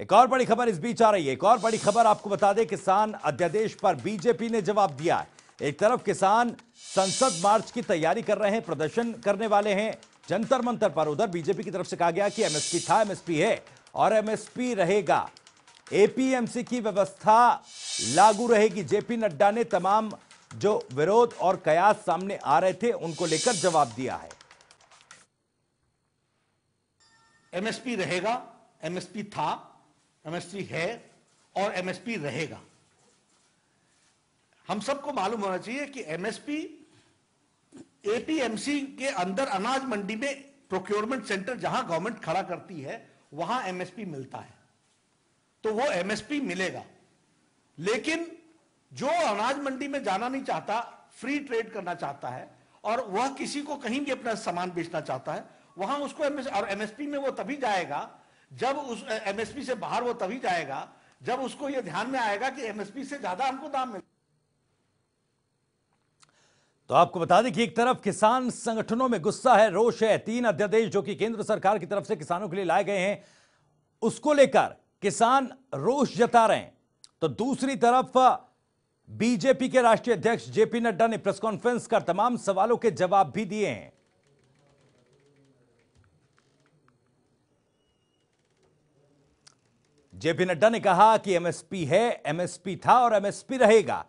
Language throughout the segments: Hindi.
एक और बड़ी खबर इस बीच आ रही है एक और बड़ी खबर आपको बता दें किसान अध्यादेश पर बीजेपी ने जवाब दिया है एक तरफ किसान संसद मार्च की तैयारी कर रहे हैं प्रदर्शन करने वाले हैं जंतर मंतर पर उधर बीजेपी की तरफ से कहा गया कि एमएसपी था एमएसपी है और एमएसपी रहेगा एपीएमसी की व्यवस्था लागू रहेगी जेपी नड्डा ने तमाम जो विरोध और कयास सामने आ रहे थे उनको लेकर जवाब दिया है एमएसपी रहेगा एमएसपी था एमएसपी है और एमएसपी रहेगा हम सबको मालूम होना चाहिए कि एमएसपी एपीएमसी के अंदर अनाज मंडी में प्रोक्योरमेंट सेंटर जहां गवर्नमेंट खड़ा करती है वहां एमएसपी मिलता है तो वो एमएसपी मिलेगा लेकिन जो अनाज मंडी में जाना नहीं चाहता फ्री ट्रेड करना चाहता है और वह किसी को कहीं भी अपना सामान बेचना चाहता है वहां उसको एमएस और एमएसपी में वो तभी जाएगा जब उस एमएसपी से बाहर वो तभी जाएगा जब उसको ये ध्यान में आएगा कि एमएसपी से ज्यादा हमको दाम मिले तो आपको बता दें कि एक तरफ किसान संगठनों में गुस्सा है रोष है तीन अध्यादेश जो कि केंद्र सरकार की तरफ से किसानों के लिए लाए गए हैं उसको लेकर किसान रोष जता रहे हैं तो दूसरी तरफ बीजेपी के राष्ट्रीय अध्यक्ष जेपी नड्डा ने प्रेस कॉन्फ्रेंस कर तमाम सवालों के जवाब भी दिए हैं जेपी नड्डा ने कहा कि एमएसपी है एमएसपी था और एमएसपी रहेगा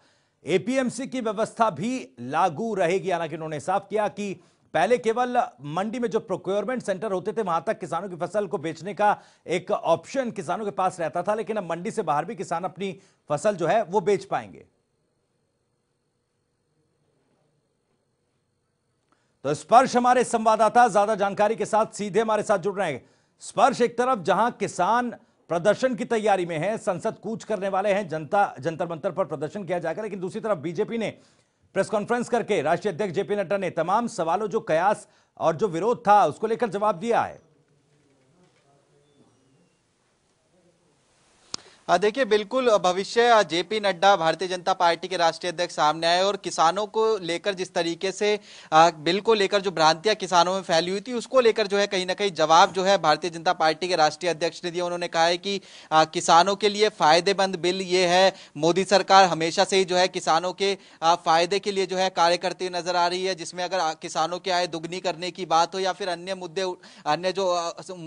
एपीएमसी की व्यवस्था भी लागू रहेगी हालांकि उन्होंने साफ किया कि पहले केवल मंडी में जो प्रोक्योरमेंट सेंटर होते थे वहां तक किसानों की फसल को बेचने का एक ऑप्शन किसानों के पास रहता था लेकिन अब मंडी से बाहर भी किसान अपनी फसल जो है वो बेच पाएंगे तो स्पर्श हमारे संवाददाता ज्यादा जानकारी के साथ सीधे हमारे साथ जुड़ रहे हैं स्पर्श एक तरफ जहां किसान प्रदर्शन की तैयारी में है संसद कूच करने वाले हैं जनता जंतर मंतर पर प्रदर्शन किया जाएगा लेकिन दूसरी तरफ बीजेपी ने प्रेस कॉन्फ्रेंस करके राष्ट्रीय अध्यक्ष जेपी नड्डा ने तमाम सवालों जो कयास और जो विरोध था उसको लेकर जवाब दिया है हाँ, देखिए बिल्कुल भविष्य जेपी नड्डा भारतीय जनता पार्टी के राष्ट्रीय अध्यक्ष सामने आए और किसानों को लेकर जिस तरीके से बिल को लेकर जो भ्रांतियां किसानों में फैली हुई थी उसको लेकर जो है कहीं ना कहीं जवाब जो है भारतीय जनता पार्टी के राष्ट्रीय अध्यक्ष ने दिया उन्होंने कहा है कि किसानों के लिए फायदेमंद बिल ये है मोदी सरकार हमेशा से ही जो है किसानों के फायदे के लिए जो है कार्य करती हुई नजर आ रही है जिसमें अगर किसानों की आय दुग्नी करने की बात हो या फिर अन्य मुद्दे अन्य जो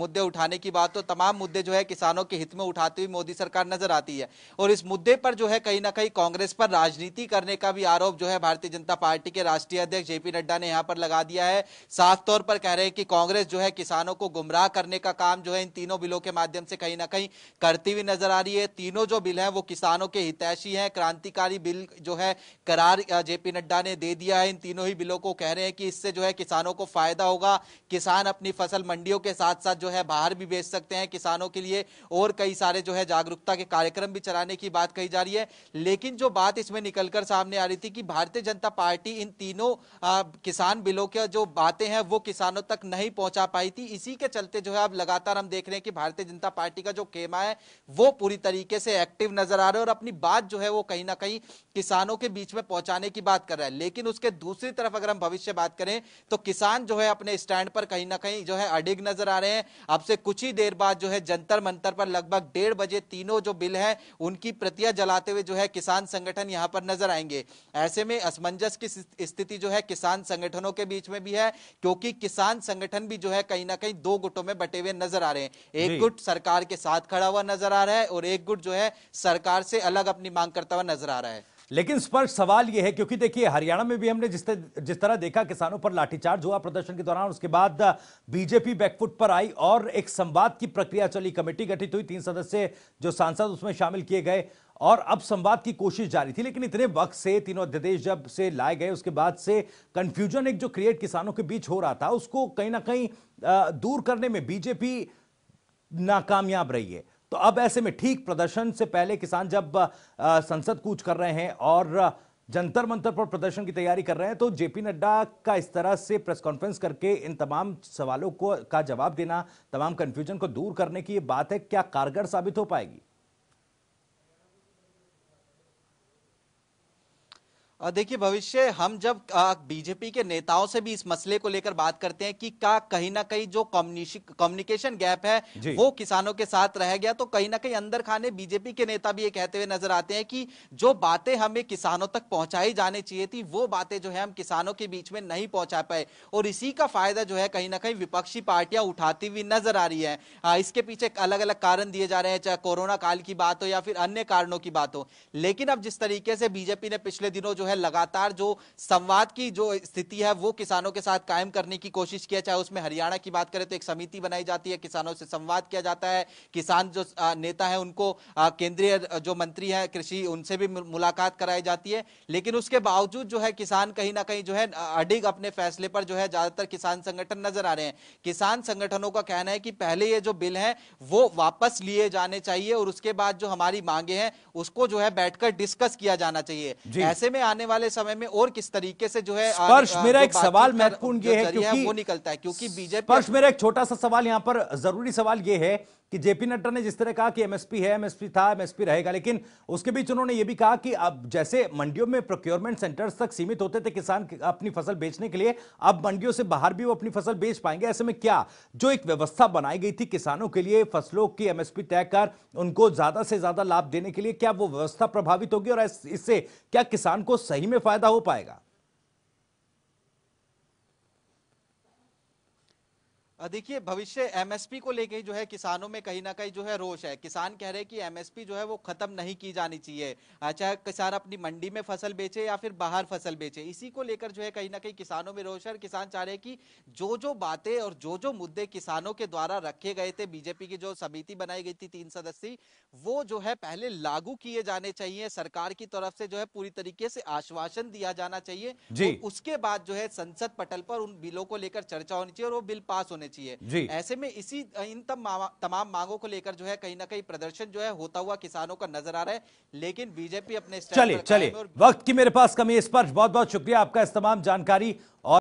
मुद्दे उठाने की बात हो तमाम मुद्दे जो है किसानों के हित में उठाती हुई मोदी सरकार नजर आती है और इस मुद्दे पर जो है कहीं ना कहीं कांग्रेस पर राजनीति करने का भी आरोप जो है भारतीय जनता पार्टी के राष्ट्रीय अध्यक्ष जेपी नड्डा ने यहाँ पर लगा दिया है साफ तौर पर कह रहे हैं कि कांग्रेस जो है किसानों को गुमराह करने का काम जो है इन तीनों बिलों के माध्यम से कहीं ना कहीं करती हुई नजर आ रही है तीनों जो बिल है वो किसानों के हितैषी है क्रांतिकारी बिल जो है करार जेपी नड्डा ने दे दिया है इन तीनों ही बिलों को कह रहे हैं कि इससे जो है किसानों को फायदा होगा किसान अपनी फसल मंडियों के साथ साथ जो है बाहर भी बेच सकते हैं किसानों के लिए और कई सारे जो है जागरूकता के कार्यक्रम भी चलाने की बात कही जा रही है लेकिन जो बात इसमें निकलकर सामने आ रही थी कि भारतीय जनता पार्टी इन तीनों आ, किसान बिलों के जो बातें हैं वो किसानों तक नहीं पहुंचा पाई थी इसी के चलते जो है अब लगातार हम देख रहे हैं कि भारतीय जनता पार्टी का जो खेमा है वो पूरी तरीके से एक्टिव नजर आ रहा है और अपनी बात जो है वो कहीं ना कहीं किसानों के बीच में पहुंचाने की बात कर रहा है लेकिन उसके दूसरी तरफ अगर हम भविष्य बात करें तो किसान जो है अपने स्टैंड पर कहीं ना कहीं जो है अडिग नजर आ रहे हैं अब से कुछ ही देर बाद जो है जंतर मंतर पर लगभग डेढ़ बजे तीनों जो जो बिल है उनकी प्रतियां जलाते हुए जो है किसान संगठन यहां पर नजर आएंगे ऐसे में असमंजस की स्थिति जो है किसान संगठनों के बीच में भी है क्योंकि किसान संगठन भी जो है कहीं ना कहीं दो गुटों में बटे हुए नजर आ रहे हैं एक गुट सरकार के साथ खड़ा हुआ नजर आ रहा है और एक गुट जो है सरकार से अलग अपनी मांग करता हुआ नजर आ रहा है लेकिन स्पर्श सवाल यह है क्योंकि देखिए हरियाणा में भी हमने जिस जिस तरह देखा किसानों पर लाठीचार्ज हुआ प्रदर्शन के दौरान उसके बाद बीजेपी बैकफुट पर आई और एक संवाद की प्रक्रिया चली कमेटी गठित हुई तीन सदस्य जो सांसद उसमें शामिल किए गए और अब संवाद की कोशिश जारी थी लेकिन इतने वक्त से तीनों अध्यादेश जब से लाए गए उसके बाद से कंफ्यूजन एक जो क्रिएट किसानों के बीच हो रहा था उसको कहीं ना कहीं दूर करने में बीजेपी नाकामयाब रही है तो अब ऐसे में ठीक प्रदर्शन से पहले किसान जब संसद कूच कर रहे हैं और जंतर मंतर पर प्रदर्शन की तैयारी कर रहे हैं तो जेपी नड्डा का इस तरह से प्रेस कॉन्फ्रेंस करके इन तमाम सवालों को का जवाब देना तमाम कंफ्यूजन को दूर करने की ये बात है क्या कारगर साबित हो पाएगी देखिए भविष्य हम जब बीजेपी के नेताओं से भी इस मसले को लेकर बात करते हैं कि का कहीं ना कहीं जो कम्युनिकेशन गैप है वो किसानों के साथ रह गया तो कहीं ना कहीं अंदर खाने बीजेपी के नेता भी ये कहते हुए नजर आते हैं कि जो बातें हमें किसानों तक पहुंचाई जानी चाहिए थी वो बातें जो है हम किसानों के बीच में नहीं पहुंचा पाए और इसी का फायदा जो है कहीं ना कहीं विपक्षी पार्टियां उठाती हुई नजर आ रही है इसके पीछे अलग अलग कारण दिए जा रहे हैं चाहे कोरोना काल की बात हो या फिर अन्य कारणों की बात हो लेकिन अब जिस तरीके से बीजेपी ने पिछले दिनों जो है है लगातार जो संवाद की जो स्थिति है वो किसानों के साथ कायम करने की कोशिश किया चाहे उसमें हरियाणा की बात करें तो एक समिति बनाई जाती है किसानों से संवाद किया जाता है किसान जो नेता है उनको केंद्रीय जो मंत्री है कृषि उनसे भी मुलाकात कराई जाती है लेकिन उसके बावजूद जो है किसान कहीं ना कहीं जो है अडिग अपने फैसले पर जो है ज्यादातर किसान संगठन नजर आ रहे हैं किसान संगठनों का कहना है कि पहले ये जो बिल है वो वापस लिए जाने चाहिए और उसके बाद जो हमारी मांगे हैं उसको जो है बैठकर डिस्कस किया जाना चाहिए ऐसे में आने आने वाले समय में और किस तरीके से जो है स्पर्श मेरा एक सवाल महत्वपूर्ण ये है क्योंकि वो निकलता है क्योंकि बीजेपी स्पर्श मेरा एक छोटा सा सवाल यहाँ पर जरूरी सवाल ये है कि जेपी नड्डा ने जिस तरह कहा कि एमएसपी है एमएसपी था एमएसपी रहेगा लेकिन उसके बीच उन्होंने ये भी कहा कि अब जैसे मंडियों में प्रोक्योरमेंट सेंटर्स तक सीमित होते थे किसान अपनी फसल बेचने के लिए अब मंडियों से बाहर भी वो अपनी फसल बेच पाएंगे ऐसे में क्या जो एक व्यवस्था बनाई गई थी किसानों के लिए फसलों की एमएसपी तय कर उनको ज्यादा से ज्यादा लाभ देने के लिए क्या वो व्यवस्था प्रभावित होगी और इससे क्या किसान को सही में फायदा हो पाएगा देखिए भविष्य एमएसपी को लेके जो है किसानों में कहीं ना कहीं जो है रोष है किसान कह रहे हैं कि एमएसपी जो है वो खत्म नहीं की जानी चाहिए चाहे किसान अपनी मंडी में फसल बेचे या फिर बाहर फसल बेचे इसी को लेकर जो है कहीं ना कहीं किसानों में रोष है और किसान चाह रहे हैं कि जो जो बातें और जो जो मुद्दे किसानों के द्वारा रखे गए थे बीजेपी की जो समिति बनाई गई थी तीन सदस्यीय वो जो है पहले लागू किए जाने चाहिए सरकार की तरफ से जो है पूरी तरीके से आश्वासन दिया जाना चाहिए उसके बाद जो है संसद पटल पर उन बिलों को लेकर चर्चा होनी चाहिए और वो बिल पास होने चाहिए ऐसे में इसी इन तमाम मांगों को लेकर जो है कहीं ना कहीं प्रदर्शन जो है होता हुआ किसानों का नजर आ रहा है लेकिन बीजेपी अपने चलिए चलिए वक्त की मेरे पास कमी इस पर बहुत बहुत शुक्रिया आपका इस तमाम जानकारी और